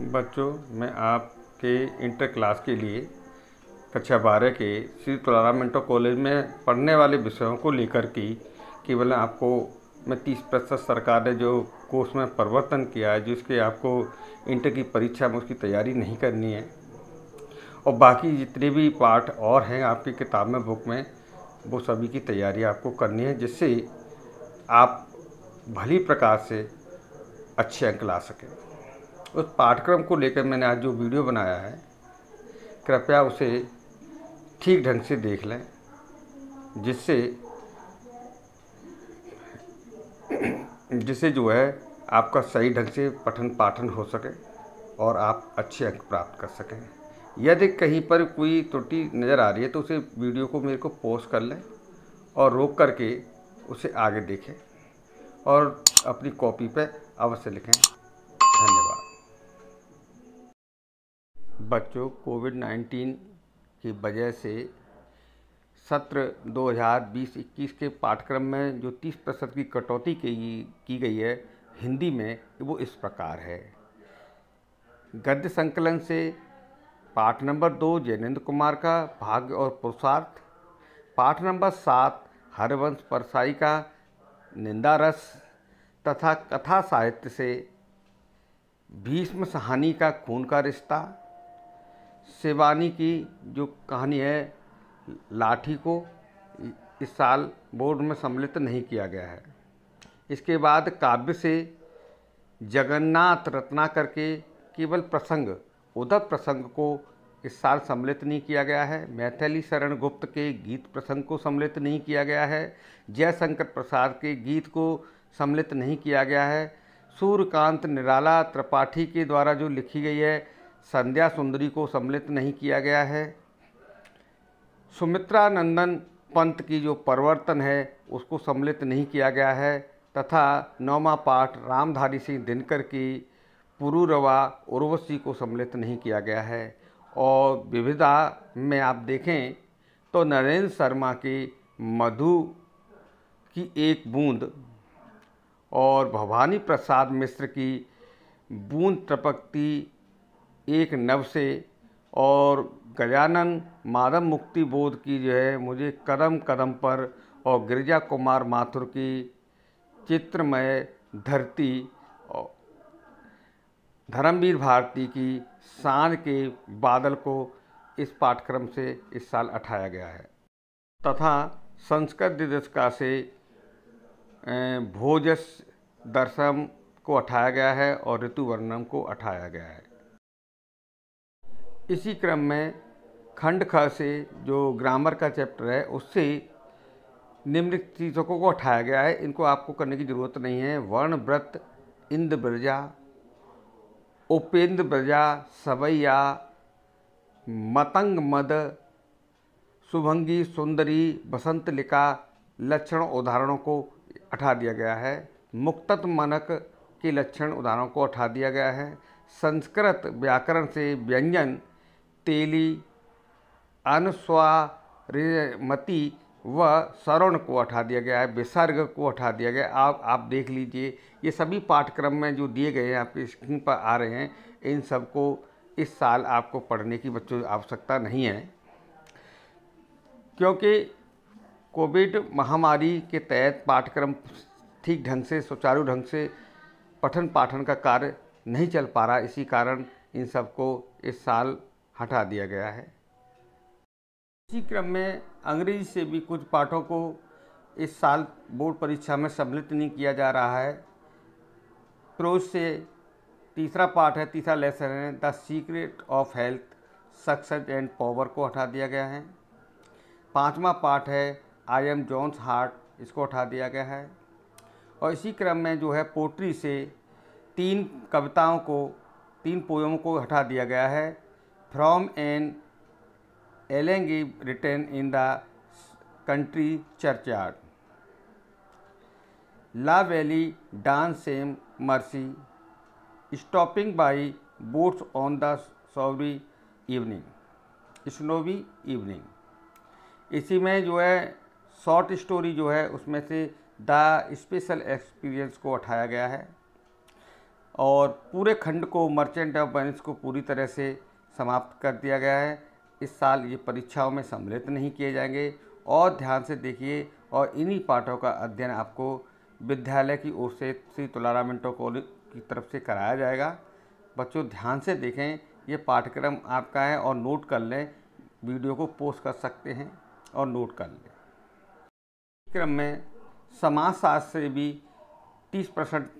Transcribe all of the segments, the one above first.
बच्चों मैं आपके इंटर क्लास के लिए कक्षा बारह के श्री तुलाराम मिंटो कॉलेज में पढ़ने वाले विषयों को लेकर की केवल आपको मैं तीस प्रतिशत सरकार ने जो कोर्स में परिवर्तन किया है जिसके आपको इंटर की परीक्षा में उसकी तैयारी नहीं करनी है और बाकी जितने भी पार्ट और हैं आपकी किताब में बुक में वो सभी की तैयारी आपको करनी है जिससे आप भली प्रकार से अच्छे अंक ला सकें उस पाठ्यक्रम को लेकर मैंने आज जो वीडियो बनाया है कृपया उसे ठीक ढंग से देख लें जिससे जिससे जो है आपका सही ढंग से पठन पाठन हो सके और आप अच्छे अंक प्राप्त कर सकें यदि कहीं पर कोई त्रुटि नज़र आ रही है तो उसे वीडियो को मेरे को पोस्ट कर लें और रोक करके उसे आगे देखें और अपनी कॉपी पर अवश्य लिखें धन्यवाद बच्चों कोविड नाइन्टीन की वजह से सत्र 2020-21 के पाठ्यक्रम में जो 30 प्रतिशत की कटौती की की गई है हिंदी में वो इस प्रकार है गद्य संकलन से पाठ नंबर दो जैनेन्द्र कुमार का भाग्य और पुरुषार्थ पाठ नंबर सात हरवंश परसाई का निंदा रस तथा कथा साहित्य से भीष्म सहानी का खून का रिश्ता शिवानी की जो कहानी है लाठी को इस साल बोर्ड में सम्मिलित नहीं किया गया है इसके बाद काव्य से जगन्नाथ रत्ना करके केवल प्रसंग उदत प्रसंग को इस साल सम्मिलित नहीं किया गया है मैथिली शरण गुप्त के गीत प्रसंग को सम्मिलित नहीं किया गया है जयशंकर प्रसाद के गीत को सम्मिलित नहीं किया गया है सूर्यकांत निराला त्रिपाठी के द्वारा जो लिखी गई है संध्या सुंदरी को सम्मिलित नहीं किया गया है सुमित्रा नंदन पंत की जो परिवर्तन है उसको सम्मिलित नहीं किया गया है तथा नौमा पाठ रामधारी सिंह दिनकर की पुरुरवा उर्वशी को सम्मिलित नहीं किया गया है और विविधा में आप देखें तो नरेंद्र शर्मा की मधु की एक बूंद और भवानी प्रसाद मिश्र की बूंद टपकती एक नव से और गजानन माधव मुक्ति बोध की जो है मुझे कदम कदम पर और गिरिजा कुमार माथुर की चित्रमय धरती और धर्मवीर भारती की सांझ के बादल को इस पाठ्यक्रम से इस साल उठाया गया है तथा संस्कृत दिदस्का से भोजस दर्शम को अठाया गया है और ऋतुवर्णम को अठाया गया है इसी क्रम में खंड ख से जो ग्रामर का चैप्टर है उससे निम्नलिखित चीज़ों को उठाया गया है इनको आपको करने की ज़रूरत नहीं है वर्ण व्रत इंद्र ब्रजा उपेंद्र ब्रजा सवैया मतंग मद शुभंगी सुंदरी बसंतलिका लक्षण उदाहरणों को उठा दिया गया है मुक्तत मनक के लक्षण उदाहरणों को उठा दिया गया है संस्कृत व्याकरण से व्यंजन तेली अनुस्वारमती व सरण को हटा दिया गया है विसर्ग को हटा दिया गया आप आप देख लीजिए ये सभी पाठ्यक्रम में जो दिए गए हैं आपके स्क्रीन पर आ रहे हैं इन सबको इस साल आपको पढ़ने की बच्चों आवश्यकता नहीं है क्योंकि कोविड महामारी के तहत पाठ्यक्रम ठीक ढंग से सुचारू ढंग से पठन पाठन का कार्य नहीं चल पा रहा इसी कारण इन सबको इस साल हटा दिया गया है इसी क्रम में अंग्रेजी से भी कुछ पाठों को इस साल बोर्ड परीक्षा में सम्मिलित नहीं किया जा रहा है प्रोज से तीसरा पाठ है तीसरा लेसन है the secret of health success and power को हटा दिया गया है पांचवा पाठ है आई एम जॉन्स हार्ट इसको हटा दिया गया है और इसी क्रम में जो है पोट्री से तीन कविताओं को तीन पोयमों को हटा दिया गया है from an elegy written in the country churchyard. La Valley dance same mercy, stopping by boats on the snowy evening, snowy evening. इसी में जो है शॉर्ट स्टोरी जो है उसमें से द स्पेशल एक्सपीरियंस को उठाया गया है और पूरे खंड को मर्चेंट ऑफ बैनिस को पूरी तरह से समाप्त कर दिया गया है इस साल ये परीक्षाओं में सम्मिलित नहीं किए जाएंगे और ध्यान से देखिए और इन्हीं पाठों का अध्ययन आपको विद्यालय की ओर से श्री तुलाराम इंटो कॉलेज की तरफ से कराया जाएगा बच्चों ध्यान से देखें ये पाठ्यक्रम आपका है और नोट कर लें वीडियो को पोस्ट कर सकते हैं और नोट कर लें क्रम में समाजशास्त्र से भी 30 परसेंट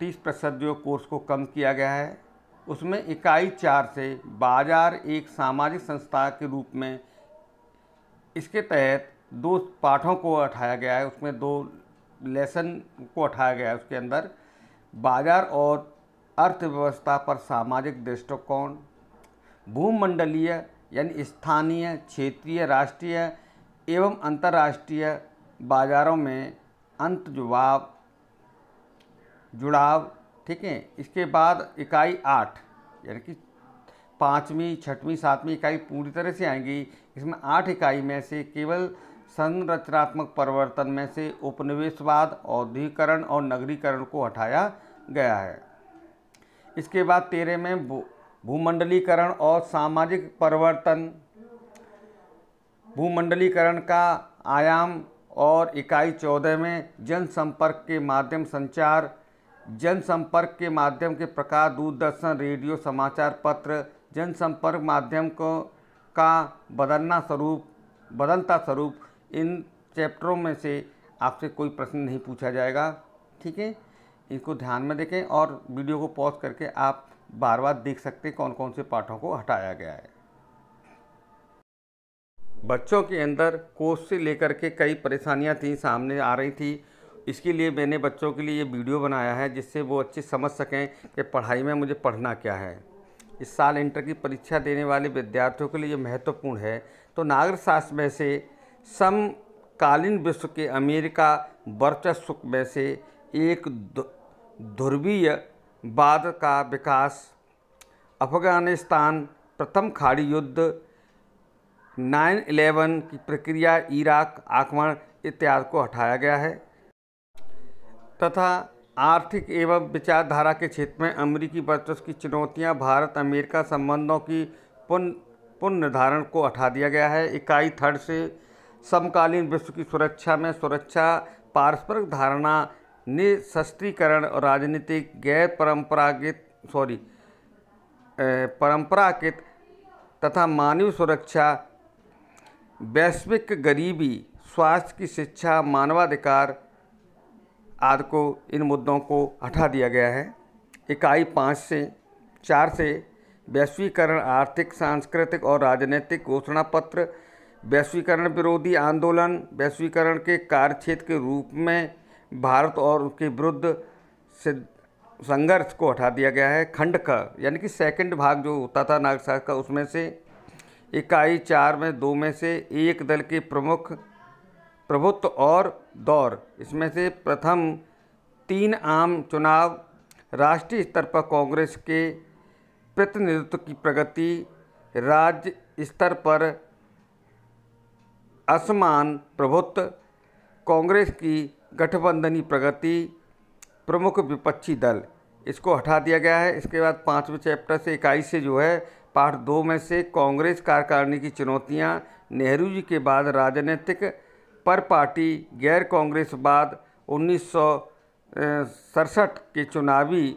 तीस प्रतिशत जो कोर्स को कम किया गया है उसमें इकाई चार से बाजार एक सामाजिक संस्था के रूप में इसके तहत दो पाठों को उठाया गया है उसमें दो लेसन को उठाया गया है उसके अंदर बाजार और अर्थव्यवस्था पर सामाजिक दृष्टिकोण भूमंडलीय यानी स्थानीय क्षेत्रीय राष्ट्रीय एवं अंतर्राष्ट्रीय बाज़ारों में अंत जुवाब जुड़ाव ठीक है इसके बाद इकाई आठ यानी कि पाँचवीं छठवीं सातवीं इकाई पूरी तरह से आएंगी इसमें आठ इकाई में से केवल संरचनात्मक परिवर्तन में से उपनिवेशवाद औद्योगिकरण और नगरीकरण को हटाया गया है इसके बाद तेरह में भूमंडलीकरण और सामाजिक परिवर्तन भूमंडलीकरण का आयाम और इकाई चौदह में जनसंपर्क के माध्यम संचार जनसंपर्क के माध्यम के प्रकार दूरदर्शन रेडियो समाचार पत्र जनसंपर्क माध्यम को का बदलना स्वरूप बदलता स्वरूप इन चैप्टरों में से आपसे कोई प्रश्न नहीं पूछा जाएगा ठीक है इनको ध्यान में देखें और वीडियो को पॉज करके आप बार बार देख सकते हैं कौन कौन से पाठों को हटाया गया है बच्चों के अंदर कोर्स से लेकर के कई परेशानियां थी सामने आ रही थी इसके लिए मैंने बच्चों के लिए ये वीडियो बनाया है जिससे वो अच्छे समझ सकें कि पढ़ाई में मुझे पढ़ना क्या है इस साल इंटर की परीक्षा देने वाले विद्यार्थियों के लिए ये महत्वपूर्ण है तो नागर शास्त्र में से समकालीन विश्व के अमेरिका वर्चस्व में से एक ध्रुवीय बाद का विकास अफगानिस्तान प्रथम खाड़ी युद्ध 9/11 की प्रक्रिया इराक आक्रमण इत्यादि को हटाया गया है तथा आर्थिक एवं विचारधारा के क्षेत्र में अमरीकी वर्चस्व की चुनौतियाँ भारत अमेरिका संबंधों की पुन निर्धारण को हटा दिया गया है इकाई थर्ड से समकालीन विश्व की सुरक्षा में सुरक्षा पारस्परिक धारणा निशस्त्रीकरण और राजनीतिक गैर परम्परागत सॉरी परम्परागत तथा मानव सुरक्षा वैश्विक गरीबी स्वास्थ्य की शिक्षा मानवाधिकार आदि को इन मुद्दों को हटा दिया गया है इकाई पाँच से चार से वैश्वीकरण आर्थिक सांस्कृतिक और राजनीतिक घोषणा पत्र वैश्वीकरण विरोधी आंदोलन वैश्वीकरण के कार्य क्षेत्र के रूप में भारत और उसके विरुद्ध संघर्ष को हटा दिया गया है खंड का यानी कि सेकंड भाग जो होता था नागसार का उसमें से इकाई चार में दो में से एक दल के प्रमुख प्रभुत्व और दौर इसमें से प्रथम तीन आम चुनाव राष्ट्रीय स्तर पर कांग्रेस के प्रतिनिधित्व की प्रगति राज्य स्तर पर असमान प्रभुत्व कांग्रेस की गठबंधनी प्रगति प्रमुख विपक्षी दल इसको हटा दिया गया है इसके बाद पाँचवें चैप्टर से इकाई से जो है पाठ दो में से कांग्रेस कार्यकारिणी की चुनौतियाँ नेहरू जी के बाद राजनीतिक पर पार्टी गैर कांग्रेस बाद उन्नीस सड़सठ के चुनावी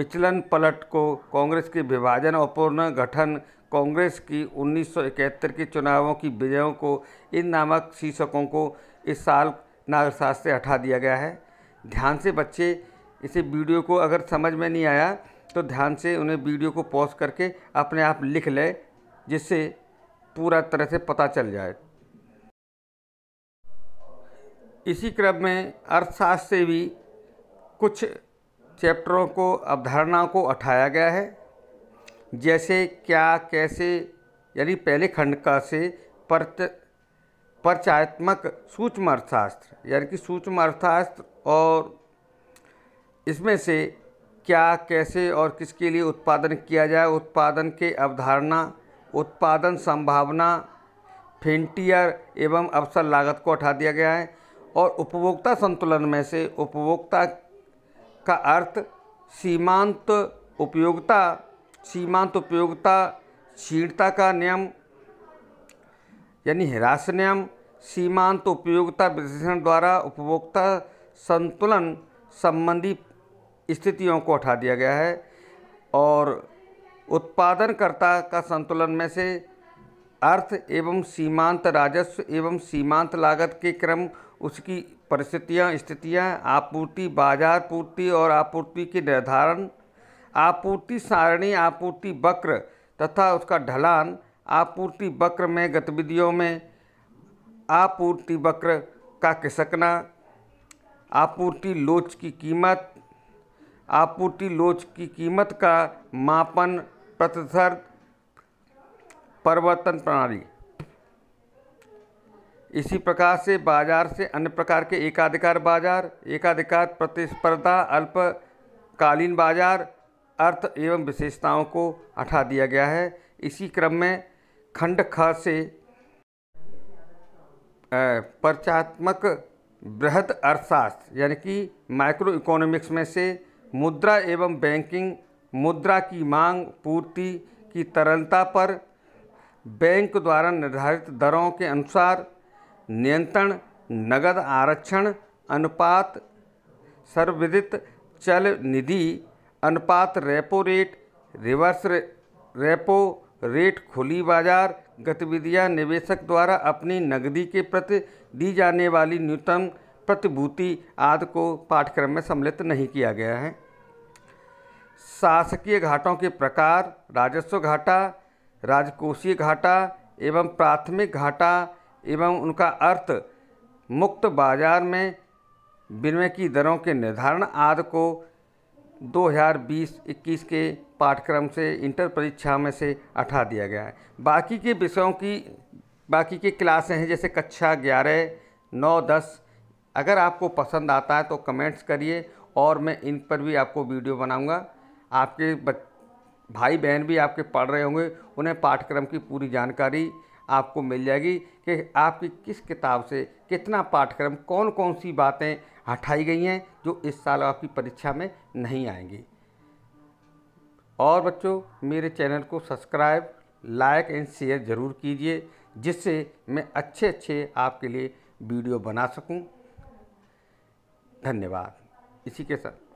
विचलन पलट को कांग्रेस के विभाजन और पुनर्गठन कांग्रेस की 1971 के चुनावों की विजयों को इन नामक शीर्षकों को इस साल नागरशास्त्र से हटा दिया गया है ध्यान से बच्चे इसे वीडियो को अगर समझ में नहीं आया तो ध्यान से उन्हें वीडियो को पॉज करके अपने आप लिख लें जिससे पूरा तरह से पता चल जाए इसी क्रम में अर्थशास्त्र से भी कुछ चैप्टरों को अवधारणाओं को उठाया गया है जैसे क्या कैसे यानी पहले खंड का से परत परचायात्मक सूक्ष्म अर्थशास्त्र यानी कि सूक्ष्म अर्थशास्त्र और इसमें से क्या कैसे और किसके लिए उत्पादन किया जाए उत्पादन के अवधारणा उत्पादन संभावना फेंटियर एवं अवसर लागत को उठा दिया गया है और उपभोक्ता संतुलन में से उपभोक्ता का अर्थ सीमांत उपयोगिता सीमांत उपयोगिता क्षीणता का नियम यानी हिरास नियम सीमांत उपयोगिता विश्लेषण द्वारा उपभोक्ता संतुलन संबंधी स्थितियों को उठा दिया गया है और उत्पादनकर्ता का संतुलन में से अर्थ एवं सीमांत राजस्व एवं सीमांत लागत के क्रम उसकी परिस्थितियाँ स्थितियाँ आपूर्ति बाजार पूर्ति और आपूर्ति के निर्धारण आपूर्ति सारणी आपूर्ति वक्र तथा उसका ढलान आपूर्ति वक्र में गतिविधियों में आपूर्ति वक्र का खिसकना आपूर्ति लोच की कीमत आपूर्ति लोच की कीमत का मापन प्रतिशत परिवर्तन प्रणाली इसी प्रकार से बाजार से अन्य प्रकार के एकाधिकार बाजार एकाधिकार प्रतिस्पर्धा अल्पकालीन बाजार अर्थ एवं विशेषताओं को हटा दिया गया है इसी क्रम में खंड ख से परचात्मक बृहद अर्थशास्त्र यानी कि माइक्रो इकोनॉमिक्स में से मुद्रा एवं बैंकिंग मुद्रा की मांग पूर्ति की तरलता पर बैंक द्वारा निर्धारित दरों के अनुसार नियंत्रण नगद आरक्षण अनुपात सर्वविदित चल निधि अनुपात रेपो रेट रिवर्स रे, रेपो रेट खुली बाजार गतिविधियां निवेशक द्वारा अपनी नगदी के प्रति दी जाने वाली न्यूनतम प्रतिभूति आदि को पाठ्यक्रम में सम्मिलित नहीं किया गया है शासकीय घाटों के प्रकार राजस्व घाटा राजकोषीय घाटा एवं प्राथमिक घाटा एवं उनका अर्थ मुक्त बाजार में विनिमय की दरों के निर्धारण आदि को 2020-21 के पाठ्यक्रम से इंटर परीक्षा में से हटा दिया गया है बाकी के विषयों की बाकी की क्लासें हैं जैसे कक्षा ग्यारह नौ दस अगर आपको पसंद आता है तो कमेंट्स करिए और मैं इन पर भी आपको वीडियो बनाऊंगा आपके भाई बहन भी आपके पढ़ रहे होंगे उन्हें पाठ्यक्रम की पूरी जानकारी आपको मिल जाएगी कि आपकी किस किताब से कितना पाठ्यक्रम कौन कौन सी बातें हटाई गई हैं जो इस साल आपकी परीक्षा में नहीं आएंगी और बच्चों मेरे चैनल को सब्सक्राइब लाइक एंड शेयर ज़रूर कीजिए जिससे मैं अच्छे अच्छे आपके लिए वीडियो बना सकूं धन्यवाद इसी के साथ